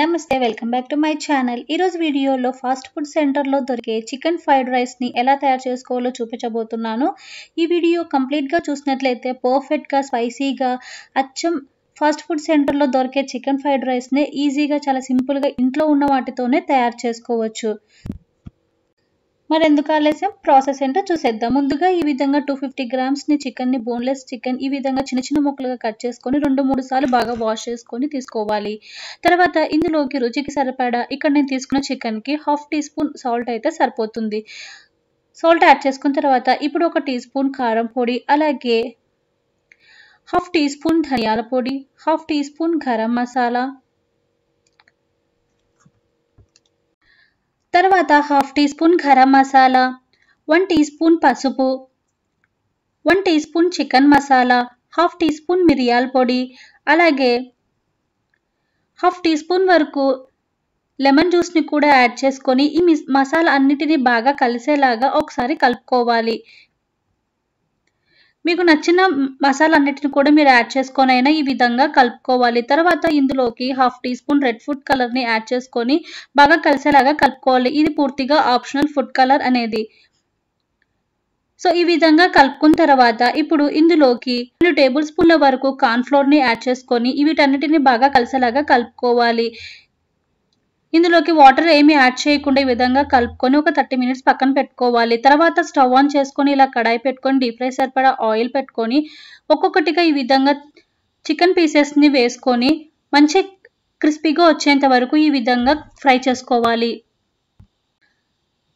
నమస్తే welcome back to my channel ఈరోజు వీడియోలో ఫాస్ట్ ఫుడ్ సెంటర్లో దొరికే చికెన్ ఫ్రైడ్ రైస్ని ఎలా తయారు చేసుకోవాలో చూపించబోతున్నాను ఈ వీడియో కంప్లీట్గా చూసినట్లయితే పర్ఫెక్ట్గా స్పైసీగా అచ్చం ఫాస్ట్ ఫుడ్ సెంటర్లో దొరికే చికెన్ ఫ్రైడ్ రైస్ని ఈజీగా చాలా సింపుల్గా ఇంట్లో ఉన్న వాటితోనే తయారు చేసుకోవచ్చు మరి ఎందుకు ఆలస్యం ప్రాసెస్ ఏంటో చూసేద్దాం ముందుగా ఈ విధంగా టూ ఫిఫ్టీ గ్రామ్స్ని చికెన్ని బోన్లెస్ చికెన్ ఈ విధంగా చిన్న చిన్న ముక్కలుగా కట్ చేసుకొని రెండు మూడు సార్లు బాగా వాష్ చేసుకొని తీసుకోవాలి తర్వాత ఇందులోకి రుచికి సరిపడా ఇక్కడ నేను తీసుకున్న చికెన్కి హాఫ్ టీ స్పూన్ సాల్ట్ అయితే సరిపోతుంది సాల్ట్ యాడ్ చేసుకున్న తర్వాత ఇప్పుడు ఒక టీ స్పూన్ కారం పొడి అలాగే హాఫ్ టీ స్పూన్ ధనియాల పొడి half teaspoon garam masala తర్వాత half teaspoon garam masala one teaspoon పసుపు one teaspoon chicken masala half teaspoon మిరియాల పొడి అలాగే హాఫ్ టీ స్పూన్ వరకు లెమన్ జ్యూస్ని కూడా యాడ్ చేసుకొని ఈ మసాలా అన్నిటినీ బాగా కలిసేలాగా ఒకసారి కలుపుకోవాలి మీకు నచ్చిన మసాలా అన్నిటిని కూడా మీరు యాడ్ చేసుకొని అయినా ఈ విధంగా కలుపుకోవాలి తర్వాత ఇందులోకి half teaspoon red food కలర్ని యాడ్ చేసుకొని బాగా కలిసేలాగా కలుపుకోవాలి ఇది పూర్తిగా ఆప్షనల్ ఫుడ్ కలర్ అనేది సో ఈ విధంగా కలుపుకున్న తర్వాత ఇప్పుడు ఇందులోకి రెండు టేబుల్ స్పూన్ల వరకు కార్న్ఫ్లోర్ని యాడ్ చేసుకొని వీటన్నిటిని బాగా కలిసేలాగా కలుపుకోవాలి ఇందులోకి వాటర్ ఏమి యాడ్ చేయకుండా ఈ విధంగా కలుపుకొని ఒక థర్టీ మినిట్స్ పక్కన పెట్టుకోవాలి తర్వాత స్టవ్ ఆన్ చేసుకొని ఇలా కడాయి పెట్టుకొని డీప్ ఫ్రై సరిపడా ఆయిల్ పెట్టుకొని ఒక్కొక్కటిగా ఈ విధంగా చికెన్ పీసెస్ని వేసుకొని మంచి క్రిస్పీగా వచ్చేంత వరకు ఈ విధంగా ఫ్రై చేసుకోవాలి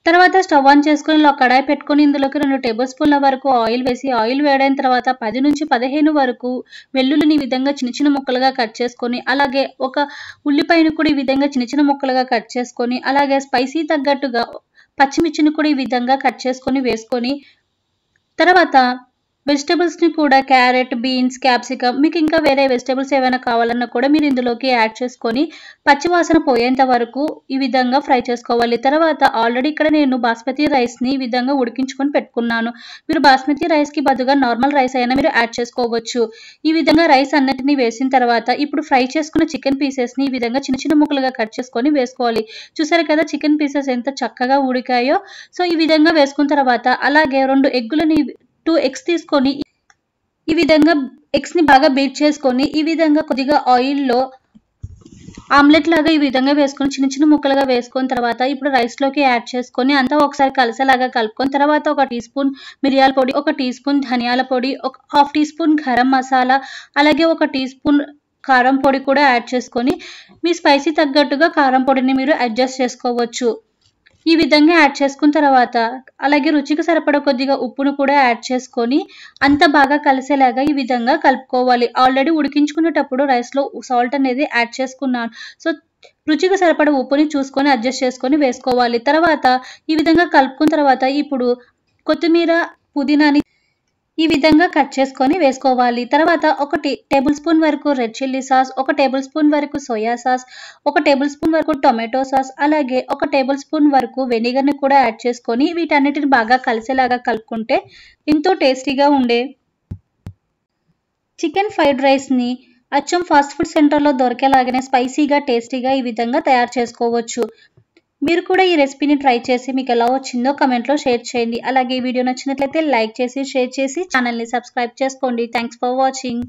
తర్వాత స్టవ్ ఆన్ చేసుకుని ఇలా కడాయి పెట్టుకుని ఇందులోకి రెండు టేబుల్ స్పూన్ల వరకు ఆయిల్ వేసి ఆయిల్ వేడైన తర్వాత పది నుంచి పదిహేను వరకు వెల్లుల్లిని ఈ విధంగా చిన్న చిన్న ముక్కలుగా కట్ చేసుకొని అలాగే ఒక ఉల్లిపాయను కూడా ఈ విధంగా చిన్న చిన్న ముక్కలుగా కట్ చేసుకొని అలాగే స్పైసీ తగ్గట్టుగా పచ్చిమిర్చిని కూడా ఈ విధంగా కట్ చేసుకొని వేసుకొని తర్వాత వెజిటబుల్స్ని కూడా క్యారెట్ బీన్స్ క్యాప్సికమ్ మీకు ఇంకా వేరే వెజిటబుల్స్ ఏమైనా కావాలన్నా కూడా మీరు ఇందులోకి యాడ్ చేసుకొని పచ్చివాసన పోయేంత వరకు ఈ విధంగా ఫ్రై చేసుకోవాలి తర్వాత ఆల్రెడీ ఇక్కడ నేను బాస్మతి రైస్ని ఈ విధంగా ఉడికించుకొని పెట్టుకున్నాను మీరు బాస్మతి రైస్కి బదులుగా నార్మల్ రైస్ అయినా మీరు యాడ్ చేసుకోవచ్చు ఈ విధంగా రైస్ అన్నిటిని వేసిన తర్వాత ఇప్పుడు ఫ్రై చేసుకున్న చికెన్ పీసెస్ని ఈ విధంగా చిన్న చిన్న ముక్కలుగా కట్ చేసుకొని వేసుకోవాలి చూసారు కదా చికెన్ పీసెస్ ఎంత చక్కగా ఉడికాయో సో ఈ విధంగా వేసుకున్న తర్వాత అలాగే రెండు ఎగ్గులని టూ ఎగ్స్ తీసుకొని ఈ విధంగా ఎగ్స్ని బాగా బీట్ చేసుకొని ఈ విధంగా కొద్దిగా ఆయిల్లో ఆమ్లెట్ లాగా ఈ విధంగా వేసుకొని చిన్న చిన్న ముక్కలుగా వేసుకున్న తర్వాత ఇప్పుడు రైస్లోకి యాడ్ చేసుకొని అంతా ఒకసారి కలిసేలాగా కలుపుకొని తర్వాత ఒక టీ స్పూన్ మిరియాల పొడి ఒక టీ స్పూన్ ధనియాల పొడి ఒక half teaspoon garam masala అలాగే ఒక టీ స్పూన్ కారం పొడి కూడా యాడ్ చేసుకొని మీ స్పైసీ తగ్గట్టుగా కారం పొడిని మీరు అడ్జస్ట్ చేసుకోవచ్చు ఈ విధంగా యాడ్ చేసుకున్న తర్వాత అలాగే రుచికి సరిపడ కొద్దిగా ఉప్పును కూడా యాడ్ చేసుకొని అంత బాగా కలిసేలాగా ఈ విధంగా కలుపుకోవాలి ఆల్రెడీ ఉడికించుకునేటప్పుడు రైస్లో సాల్ట్ అనేది యాడ్ చేసుకున్నాను సో రుచికి సరిపడ ఉప్పుని చూసుకొని అడ్జస్ట్ చేసుకొని వేసుకోవాలి తర్వాత ఈ విధంగా కలుపుకున్న తర్వాత ఇప్పుడు కొత్తిమీర పుదీనాని ఈ విధంగా కట్ చేసుకొని వేసుకోవాలి తర్వాత ఒక టేబుల్ స్పూన్ వరకు రెడ్ చిల్లీ సాస్ ఒక టేబుల్ స్పూన్ వరకు సోయా సాస్ ఒక టేబుల్ స్పూన్ వరకు టొమాటో సాస్ అలాగే ఒక టేబుల్ స్పూన్ వరకు వెనిగర్ని కూడా యాడ్ చేసుకొని వీటన్నిటిని బాగా కలిసేలాగా కలుపుకుంటే ఎంతో టేస్టీగా ఉండే చికెన్ ఫ్రైడ్ రైస్ని అచ్చం ఫాస్ట్ ఫుడ్ సెంటర్లో దొరికేలాగానే స్పైసీగా టేస్టీగా ఈ విధంగా తయారు చేసుకోవచ్చు మీరు కూడా ఈ రెసిపీని ట్రై చేసి మీకు ఎలా వచ్చిందో కమెంట్లో షేర్ చేయండి అలాగే ఈ వీడియో నచ్చినట్లయితే లైక్ చేసి షేర్ చేసి ఛానల్ని సబ్స్క్రైబ్ చేసుకోండి థ్యాంక్స్ ఫర్ వాచింగ్